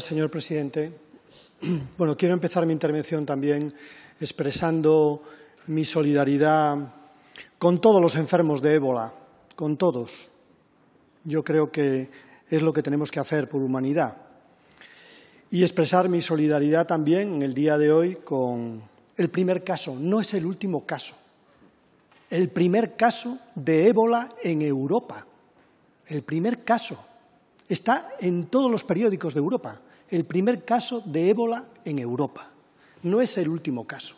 señor presidente. Bueno, quiero empezar mi intervención también expresando mi solidaridad con todos los enfermos de ébola, con todos. Yo creo que es lo que tenemos que hacer por humanidad. Y expresar mi solidaridad también en el día de hoy con el primer caso, no es el último caso, el primer caso de ébola en Europa, el primer caso Está en todos los periódicos de Europa. El primer caso de ébola en Europa. No es el último caso.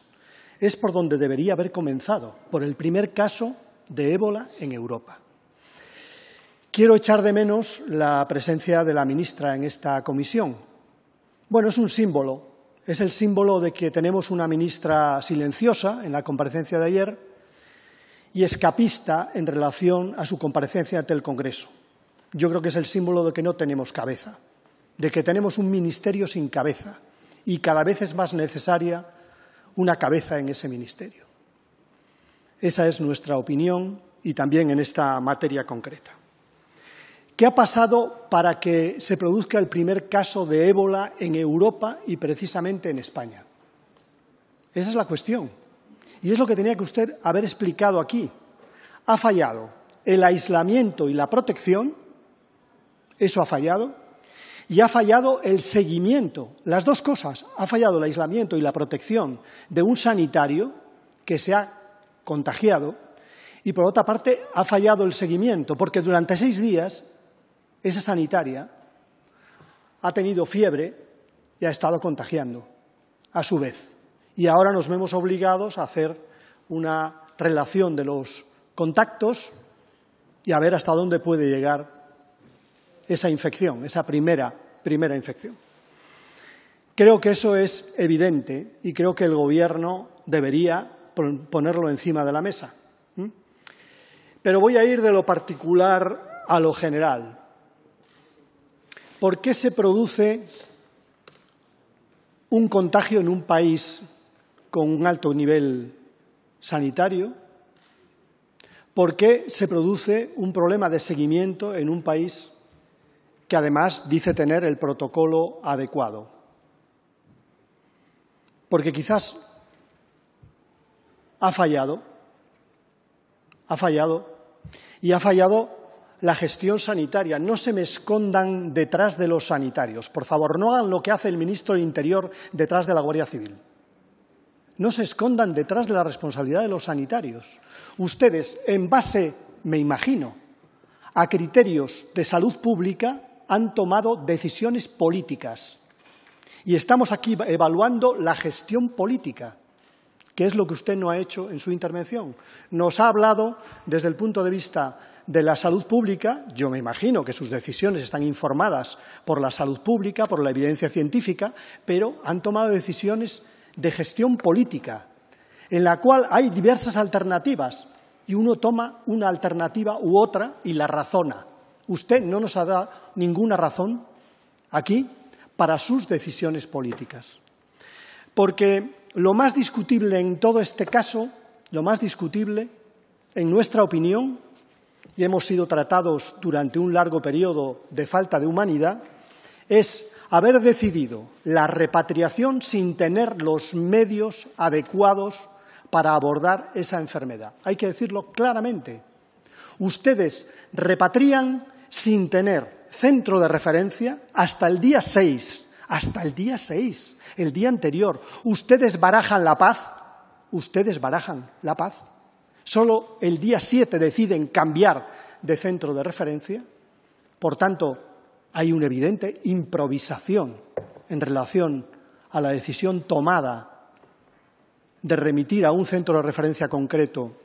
Es por donde debería haber comenzado, por el primer caso de ébola en Europa. Quiero echar de menos la presencia de la ministra en esta comisión. Bueno, es un símbolo. Es el símbolo de que tenemos una ministra silenciosa en la comparecencia de ayer y escapista en relación a su comparecencia ante el Congreso yo creo que es el símbolo de que no tenemos cabeza, de que tenemos un ministerio sin cabeza y cada vez es más necesaria una cabeza en ese ministerio. Esa es nuestra opinión y también en esta materia concreta. ¿Qué ha pasado para que se produzca el primer caso de ébola en Europa y precisamente en España? Esa es la cuestión. Y es lo que tenía que usted haber explicado aquí. Ha fallado el aislamiento y la protección eso ha fallado. Y ha fallado el seguimiento, las dos cosas. Ha fallado el aislamiento y la protección de un sanitario que se ha contagiado y, por otra parte, ha fallado el seguimiento, porque durante seis días esa sanitaria ha tenido fiebre y ha estado contagiando a su vez. Y ahora nos vemos obligados a hacer una relación de los contactos y a ver hasta dónde puede llegar esa infección, esa primera, primera infección. Creo que eso es evidente y creo que el Gobierno debería ponerlo encima de la mesa. Pero voy a ir de lo particular a lo general. ¿Por qué se produce un contagio en un país con un alto nivel sanitario? ¿Por qué se produce un problema de seguimiento en un país que además dice tener el protocolo adecuado. Porque quizás ha fallado, ha fallado, y ha fallado la gestión sanitaria. No se me escondan detrás de los sanitarios. Por favor, no hagan lo que hace el ministro del Interior detrás de la Guardia Civil. No se escondan detrás de la responsabilidad de los sanitarios. Ustedes, en base, me imagino, a criterios de salud pública, han tomado decisiones políticas y estamos aquí evaluando la gestión política, que es lo que usted no ha hecho en su intervención. Nos ha hablado desde el punto de vista de la salud pública, yo me imagino que sus decisiones están informadas por la salud pública, por la evidencia científica, pero han tomado decisiones de gestión política, en la cual hay diversas alternativas y uno toma una alternativa u otra y la razona. Usted no nos ha dado ninguna razón aquí para sus decisiones políticas. Porque lo más discutible en todo este caso, lo más discutible, en nuestra opinión, y hemos sido tratados durante un largo periodo de falta de humanidad, es haber decidido la repatriación sin tener los medios adecuados para abordar esa enfermedad. Hay que decirlo claramente. Ustedes repatrian sin tener centro de referencia hasta el día 6, hasta el día 6, el día anterior. Ustedes barajan la paz, ustedes barajan la paz. Solo el día 7 deciden cambiar de centro de referencia. Por tanto, hay una evidente improvisación en relación a la decisión tomada de remitir a un centro de referencia concreto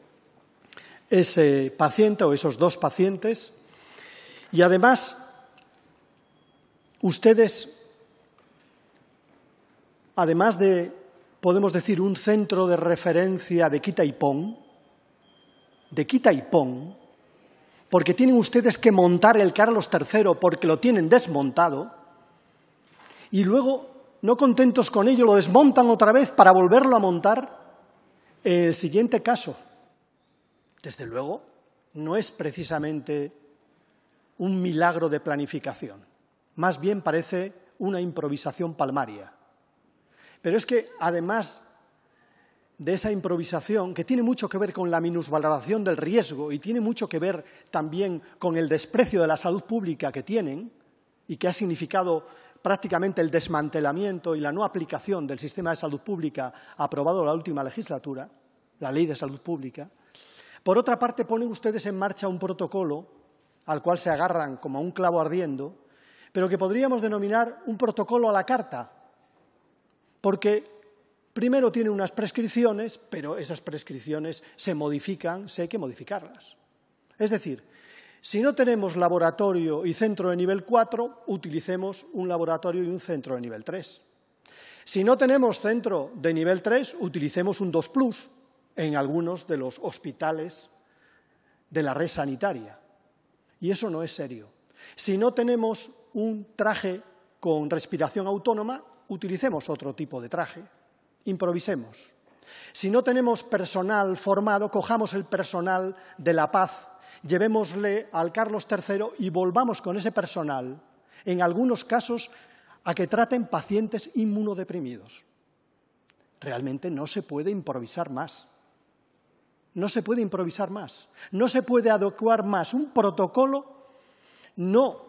ese paciente o esos dos pacientes y además, ustedes, además de, podemos decir, un centro de referencia de quita y pon, de quita y pon, porque tienen ustedes que montar el Carlos III porque lo tienen desmontado, y luego, no contentos con ello, lo desmontan otra vez para volverlo a montar. El siguiente caso, desde luego, no es precisamente un milagro de planificación. Más bien parece una improvisación palmaria. Pero es que, además de esa improvisación, que tiene mucho que ver con la minusvaloración del riesgo y tiene mucho que ver también con el desprecio de la salud pública que tienen y que ha significado prácticamente el desmantelamiento y la no aplicación del sistema de salud pública aprobado en la última legislatura, la ley de salud pública. Por otra parte, ponen ustedes en marcha un protocolo al cual se agarran como a un clavo ardiendo, pero que podríamos denominar un protocolo a la carta, porque primero tiene unas prescripciones, pero esas prescripciones se modifican, se hay que modificarlas. Es decir, si no tenemos laboratorio y centro de nivel 4, utilicemos un laboratorio y un centro de nivel 3. Si no tenemos centro de nivel 3, utilicemos un 2 plus en algunos de los hospitales de la red sanitaria. Y eso no es serio. Si no tenemos un traje con respiración autónoma, utilicemos otro tipo de traje, improvisemos. Si no tenemos personal formado, cojamos el personal de la paz, llevémosle al Carlos III y volvamos con ese personal, en algunos casos, a que traten pacientes inmunodeprimidos. Realmente no se puede improvisar más. No se puede improvisar más, no se puede adecuar más un protocolo, no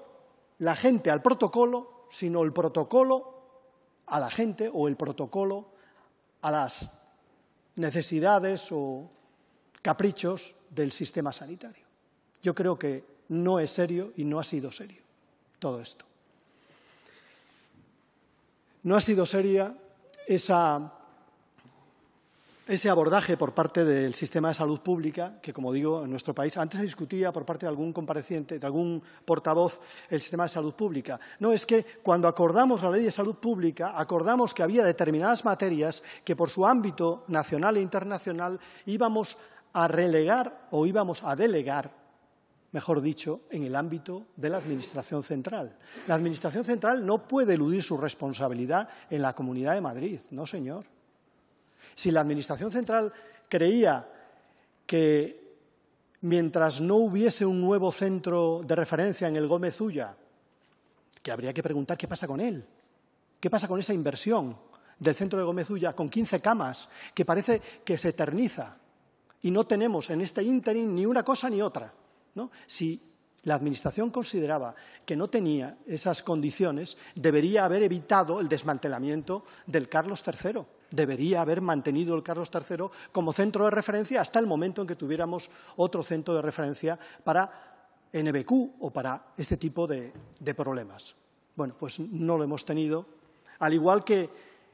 la gente al protocolo, sino el protocolo a la gente o el protocolo a las necesidades o caprichos del sistema sanitario. Yo creo que no es serio y no ha sido serio todo esto. No ha sido seria esa ese abordaje por parte del sistema de salud pública, que como digo, en nuestro país antes se discutía por parte de algún compareciente, de algún portavoz, el sistema de salud pública. No, es que cuando acordamos la ley de salud pública, acordamos que había determinadas materias que por su ámbito nacional e internacional íbamos a relegar o íbamos a delegar mejor dicho, en el ámbito de la Administración Central. La Administración Central no puede eludir su responsabilidad en la Comunidad de Madrid, no señor. Si la Administración Central creía que mientras no hubiese un nuevo centro de referencia en el Gómez Ulla, que habría que preguntar qué pasa con él, qué pasa con esa inversión del centro de Gómez Ulla con quince camas, que parece que se eterniza y no tenemos en este ínterin ni una cosa ni otra. Si la Administración consideraba que no tenía esas condiciones, debería haber evitado el desmantelamiento del Carlos III debería haber mantenido el Carlos III como centro de referencia hasta el momento en que tuviéramos otro centro de referencia para NBQ o para este tipo de, de problemas. Bueno, pues no lo hemos tenido, al igual que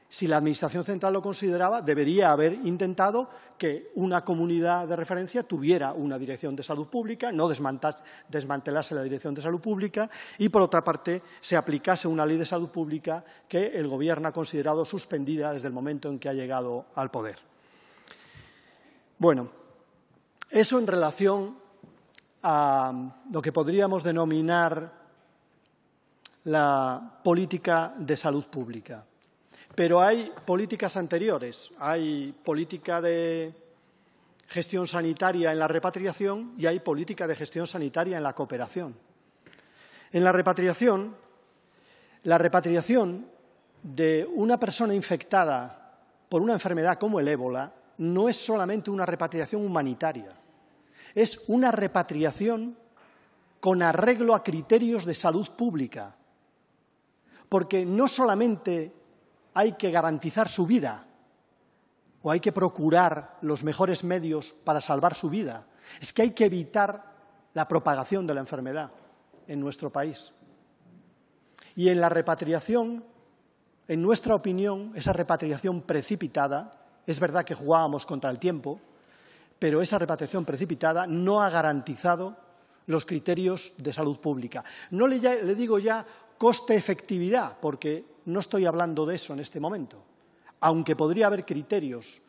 si la Administración central lo consideraba, debería haber intentado que una comunidad de referencia tuviera una dirección de salud pública, no desmantelase la dirección de salud pública y, por otra parte, se aplicase una ley de salud pública que el Gobierno ha considerado suspendida desde el momento en que ha llegado al poder. Bueno, eso en relación a lo que podríamos denominar la política de salud pública. Pero hay políticas anteriores, hay política de gestión sanitaria en la repatriación y hay política de gestión sanitaria en la cooperación. En la repatriación, la repatriación de una persona infectada por una enfermedad como el ébola no es solamente una repatriación humanitaria, es una repatriación con arreglo a criterios de salud pública, porque no solamente hay que garantizar su vida o hay que procurar los mejores medios para salvar su vida. Es que hay que evitar la propagación de la enfermedad en nuestro país. Y en la repatriación, en nuestra opinión, esa repatriación precipitada, es verdad que jugábamos contra el tiempo, pero esa repatriación precipitada no ha garantizado los criterios de salud pública. No le, digo ya coste-efectividad, porque no estoy hablando de eso en este momento, aunque podría haber criterios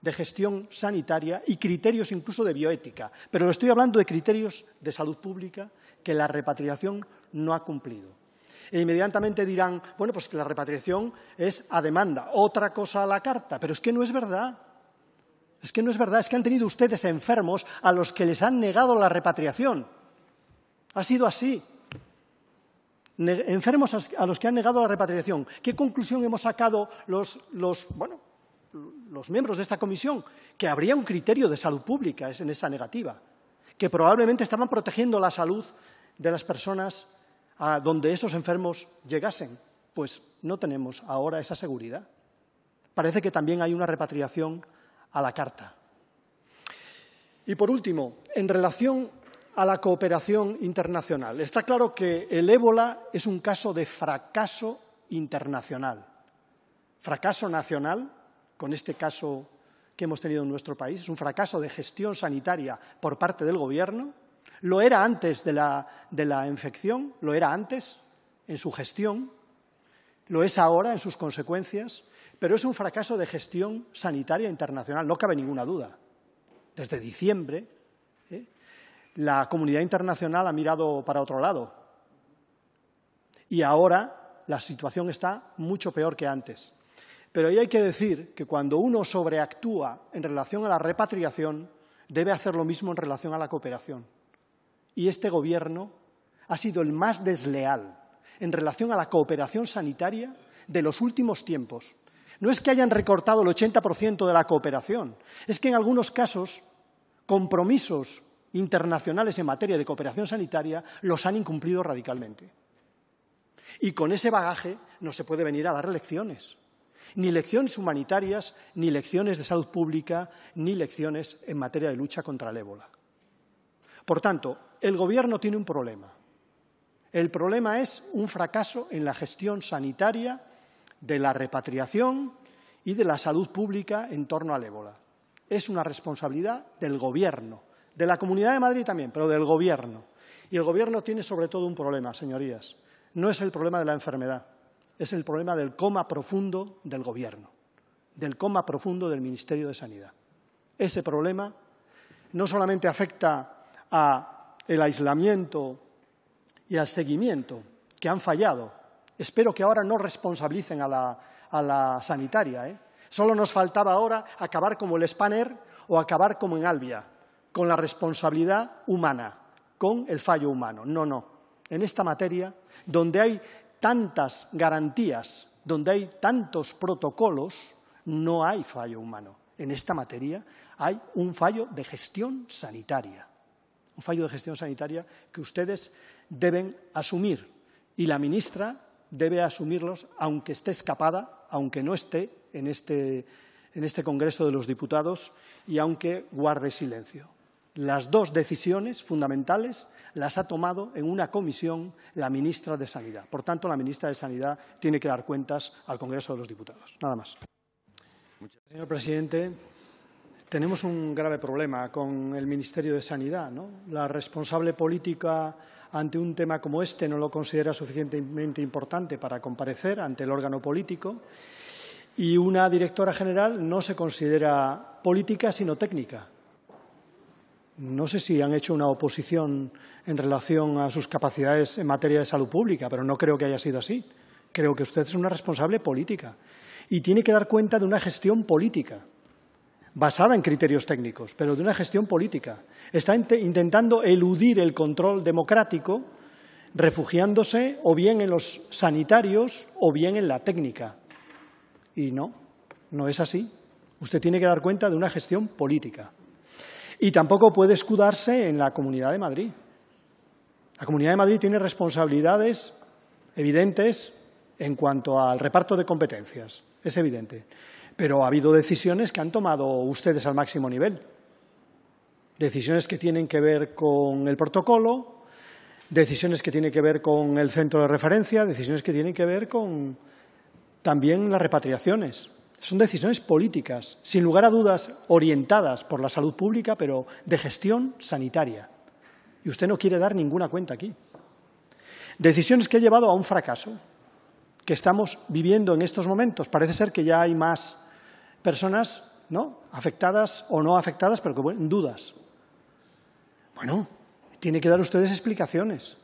de gestión sanitaria y criterios incluso de bioética, pero estoy hablando de criterios de salud pública que la repatriación no ha cumplido. E inmediatamente dirán, bueno, pues que la repatriación es a demanda, otra cosa a la carta, pero es que no es verdad. Es que no es verdad, es que han tenido ustedes enfermos a los que les han negado la repatriación. Ha sido así enfermos a los que han negado la repatriación. ¿Qué conclusión hemos sacado los, miembros de esta comisión? Que habría un criterio de salud pública en esa negativa, que probablemente estaban protegiendo la salud de las personas a donde esos enfermos llegasen. Pues no tenemos ahora esa seguridad. Parece que también hay una repatriación a la carta. Y por último, en relación a la cooperación internacional. Está claro que el ébola es un caso de fracaso internacional, fracaso nacional, con este caso que hemos tenido en nuestro país, es un fracaso de gestión sanitaria por parte del Gobierno, lo era antes de la, de la infección, lo era antes en su gestión, lo es ahora en sus consecuencias, pero es un fracaso de gestión sanitaria internacional, no cabe ninguna duda. Desde diciembre la comunidad internacional ha mirado para otro lado. Y ahora la situación está mucho peor que antes. Pero hay que decir que cuando uno sobreactúa en relación a la repatriación, debe hacer lo mismo en relación a la cooperación. Y este Gobierno ha sido el más desleal en relación a la cooperación sanitaria de los últimos tiempos. No es que hayan recortado el 80% de la cooperación, es que en algunos casos compromisos internacionales en materia de cooperación sanitaria los han incumplido radicalmente. Y con ese bagaje no se puede venir a dar lecciones, ni lecciones humanitarias, ni lecciones de salud pública, ni lecciones en materia de lucha contra el ébola. Por tanto, el Gobierno tiene un problema. El problema es un fracaso en la gestión sanitaria de la repatriación y de la salud pública en torno al ébola. Es una responsabilidad del Gobierno, de la Comunidad de Madrid también, pero del Gobierno. Y el Gobierno tiene sobre todo un problema, señorías. No es el problema de la enfermedad, es el problema del coma profundo del Gobierno, del coma profundo del Ministerio de Sanidad. Ese problema no solamente afecta al aislamiento y al seguimiento, que han fallado. Espero que ahora no responsabilicen a la, sanitaria. ¿eh? Solo nos faltaba ahora acabar como el Spanner o acabar como en Albia, con la responsabilidad humana, con el fallo humano. No, no. En esta materia, donde hay tantas garantías, donde hay tantos protocolos, no hay fallo humano. En esta materia hay un fallo de gestión sanitaria, un fallo de gestión sanitaria que ustedes deben asumir y la ministra debe asumirlos aunque esté escapada, aunque no esté en este, en este Congreso de los Diputados y aunque guarde silencio. Las dos decisiones fundamentales las ha tomado en una comisión la ministra de Sanidad. Por tanto, la ministra de Sanidad tiene que dar cuentas al Congreso de los Diputados. Nada más. señor presidente. Tenemos un grave problema con el Ministerio de Sanidad. La responsable política ante un tema como este no lo considera suficientemente importante para comparecer ante el órgano político y una directora general no se considera política sino técnica no sé si han hecho una oposición en relación a sus capacidades en materia de salud pública, pero no creo que haya sido así. Creo que usted es una responsable política y tiene que dar cuenta de una gestión política basada en criterios técnicos, pero de una gestión política. Está intentando eludir el control democrático refugiándose o bien en los sanitarios o bien en la técnica. Y no, no es así. Usted tiene que dar cuenta de una gestión política. Y tampoco puede escudarse en la Comunidad de Madrid. La Comunidad de Madrid tiene responsabilidades evidentes en cuanto al reparto de competencias, es evidente. Pero ha habido decisiones que han tomado ustedes al máximo nivel. Decisiones que tienen que ver con el protocolo, decisiones que tienen que ver con el centro de referencia, decisiones que tienen que ver con también las repatriaciones. Son decisiones políticas, sin lugar a dudas orientadas por la salud pública, pero de gestión sanitaria. Y usted no quiere dar ninguna cuenta aquí. Decisiones que ha llevado a un fracaso que estamos viviendo en estos momentos. Parece ser que ya hay más personas ¿no? afectadas o no afectadas, pero con dudas. Bueno, tiene que dar ustedes explicaciones.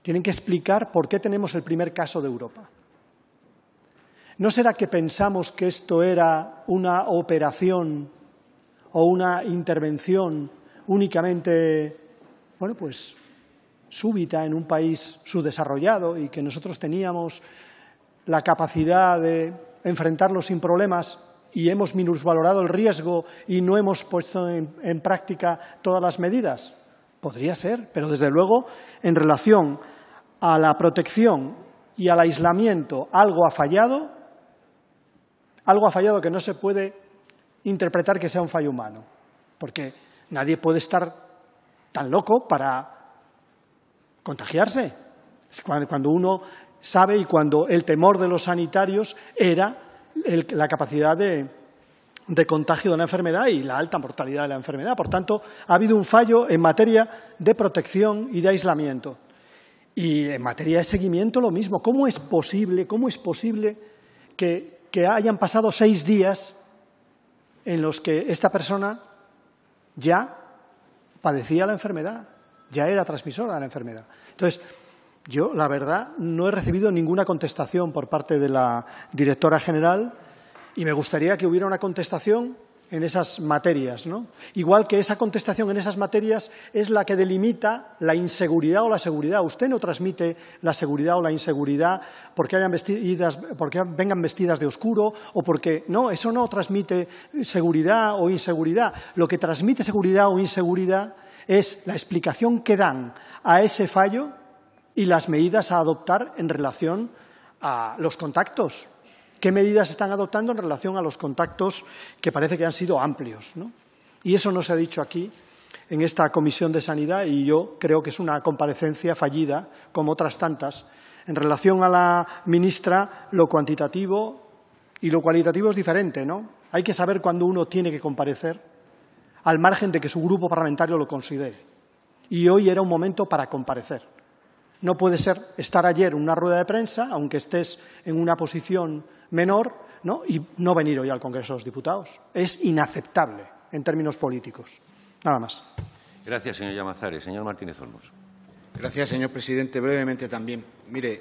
Tienen que explicar por qué tenemos el primer caso de Europa. ¿No será que pensamos que esto era una operación o una intervención únicamente, bueno, pues súbita en un país subdesarrollado y que nosotros teníamos la capacidad de enfrentarlo sin problemas y hemos minusvalorado el riesgo y no hemos puesto en, en práctica todas las medidas? Podría ser, pero desde luego en relación a la protección y al aislamiento algo ha fallado algo ha fallado que no se puede interpretar que sea un fallo humano, porque nadie puede estar tan loco para contagiarse. Cuando uno sabe y cuando el temor de los sanitarios era la capacidad de, de contagio de una enfermedad y la alta mortalidad de la enfermedad. Por tanto, ha habido un fallo en materia de protección y de aislamiento. Y en materia de seguimiento lo mismo. ¿Cómo es posible, cómo es posible que que hayan pasado seis días en los que esta persona ya padecía la enfermedad, ya era transmisora de la enfermedad. Entonces, yo, la verdad, no he recibido ninguna contestación por parte de la directora general y me gustaría que hubiera una contestación en esas materias. ¿no? Igual que esa contestación en esas materias es la que delimita la inseguridad o la seguridad. Usted no transmite la seguridad o la inseguridad porque, hayan vestidas, porque vengan vestidas de oscuro o porque... No, eso no transmite seguridad o inseguridad. Lo que transmite seguridad o inseguridad es la explicación que dan a ese fallo y las medidas a adoptar en relación a los contactos qué medidas están adoptando en relación a los contactos que parece que han sido amplios. Y eso no se ha dicho aquí en esta comisión de sanidad y yo creo que es una comparecencia fallida, como otras tantas. En relación a la ministra, lo cuantitativo y lo cualitativo es diferente, ¿no? Hay que saber cuándo uno tiene que comparecer, al margen de que su grupo parlamentario lo considere. Y hoy era un momento para comparecer. No puede ser estar ayer en una rueda de prensa, aunque estés en una posición menor, y no venir hoy al Congreso de los Diputados. Es inaceptable en términos políticos. Nada más. Gracias, señor Señor Martínez Olmos. Gracias, señor presidente. Brevemente también. Mire,